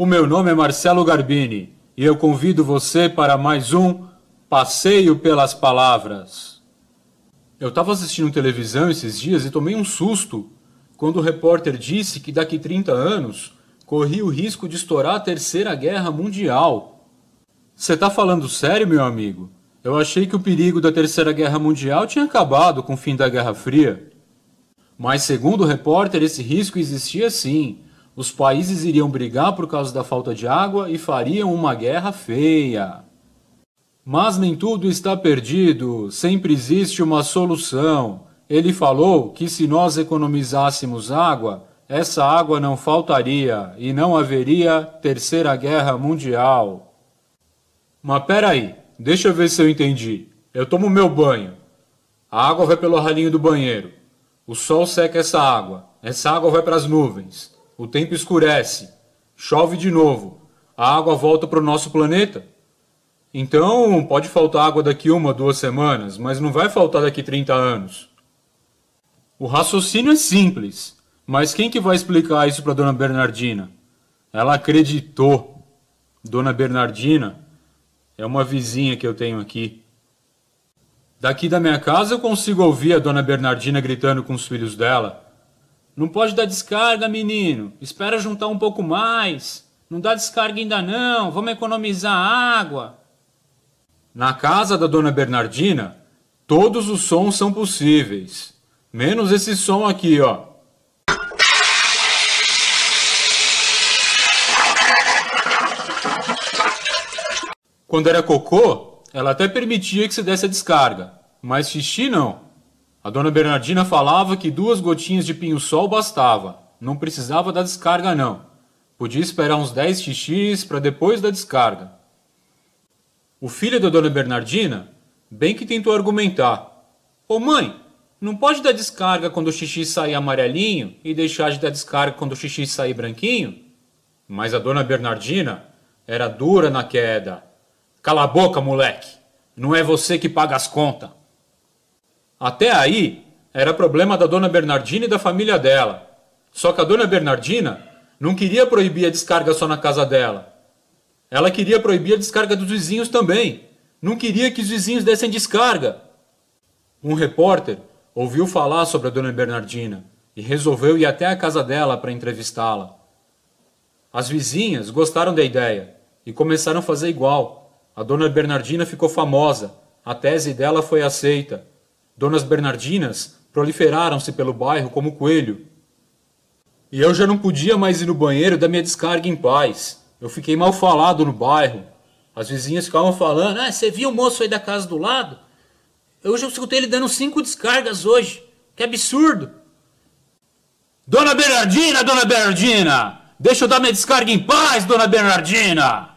O meu nome é Marcelo Garbini e eu convido você para mais um Passeio pelas Palavras. Eu estava assistindo televisão esses dias e tomei um susto quando o repórter disse que daqui 30 anos corria o risco de estourar a Terceira Guerra Mundial. Você está falando sério, meu amigo? Eu achei que o perigo da Terceira Guerra Mundial tinha acabado com o fim da Guerra Fria. Mas, segundo o repórter, esse risco existia sim, os países iriam brigar por causa da falta de água e fariam uma guerra feia. Mas nem tudo está perdido, sempre existe uma solução. Ele falou que se nós economizássemos água, essa água não faltaria e não haveria Terceira Guerra Mundial. Mas peraí, deixa eu ver se eu entendi. Eu tomo meu banho. A água vai pelo ralinho do banheiro. O sol seca essa água. Essa água vai para as nuvens o tempo escurece, chove de novo, a água volta para o nosso planeta. Então, pode faltar água daqui uma, duas semanas, mas não vai faltar daqui 30 anos. O raciocínio é simples, mas quem que vai explicar isso para Dona Bernardina? Ela acreditou. Dona Bernardina é uma vizinha que eu tenho aqui. Daqui da minha casa eu consigo ouvir a Dona Bernardina gritando com os filhos dela. Não pode dar descarga, menino. Espera juntar um pouco mais. Não dá descarga ainda não. Vamos economizar água. Na casa da dona Bernardina, todos os sons são possíveis. Menos esse som aqui, ó. Quando era cocô, ela até permitia que se desse a descarga, mas xixi não. A dona Bernardina falava que duas gotinhas de pinho-sol bastava, não precisava da descarga não. Podia esperar uns 10 xixis para depois da descarga. O filho da dona Bernardina bem que tentou argumentar. Ô oh, mãe, não pode dar descarga quando o xixi sair amarelinho e deixar de dar descarga quando o xixi sair branquinho? Mas a dona Bernardina era dura na queda. Cala a boca, moleque! Não é você que paga as contas! Até aí, era problema da dona Bernardina e da família dela. Só que a dona Bernardina não queria proibir a descarga só na casa dela. Ela queria proibir a descarga dos vizinhos também. Não queria que os vizinhos dessem descarga. Um repórter ouviu falar sobre a dona Bernardina e resolveu ir até a casa dela para entrevistá-la. As vizinhas gostaram da ideia e começaram a fazer igual. A dona Bernardina ficou famosa, a tese dela foi aceita Donas Bernardinas proliferaram-se pelo bairro como coelho. E eu já não podia mais ir no banheiro da minha descarga em paz. Eu fiquei mal falado no bairro. As vizinhas ficavam falando: Ah, você viu o moço aí da casa do lado? Eu já escutei ele dando cinco descargas hoje. Que absurdo! Dona Bernardina, dona Bernardina! Deixa eu dar minha descarga em paz, dona Bernardina!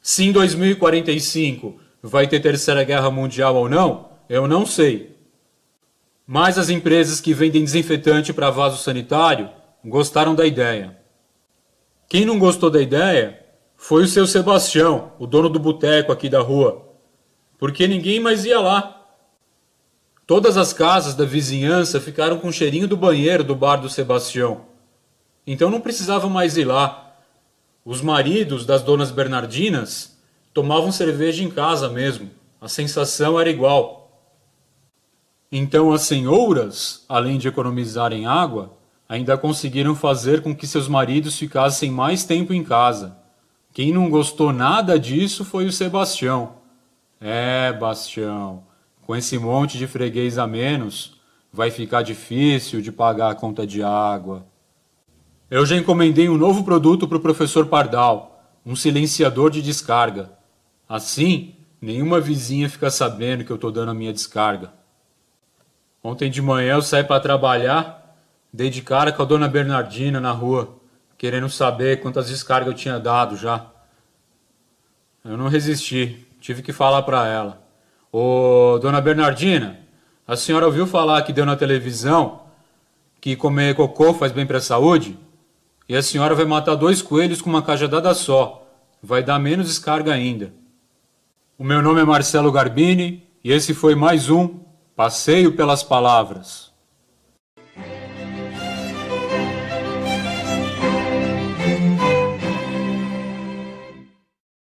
Se em 2045 vai ter Terceira Guerra Mundial ou não, eu não sei. Mas as empresas que vendem desinfetante para vaso sanitário gostaram da ideia. Quem não gostou da ideia foi o seu Sebastião, o dono do boteco aqui da rua, porque ninguém mais ia lá. Todas as casas da vizinhança ficaram com o cheirinho do banheiro do bar do Sebastião. Então não precisava mais ir lá. Os maridos das donas Bernardinas tomavam cerveja em casa mesmo. A sensação era igual. Então as senhoras, além de economizarem água, ainda conseguiram fazer com que seus maridos ficassem mais tempo em casa. Quem não gostou nada disso foi o Sebastião. É, Bastião, com esse monte de freguês a menos, vai ficar difícil de pagar a conta de água. Eu já encomendei um novo produto para o professor Pardal, um silenciador de descarga. Assim, nenhuma vizinha fica sabendo que eu estou dando a minha descarga. Ontem de manhã eu saí para trabalhar, dei de cara com a dona Bernardina na rua, querendo saber quantas descargas eu tinha dado já. Eu não resisti, tive que falar para ela. Ô, dona Bernardina, a senhora ouviu falar que deu na televisão que comer cocô faz bem para a saúde? E a senhora vai matar dois coelhos com uma cajadada só. Vai dar menos descarga ainda. O meu nome é Marcelo Garbini e esse foi mais um Passeio pelas palavras.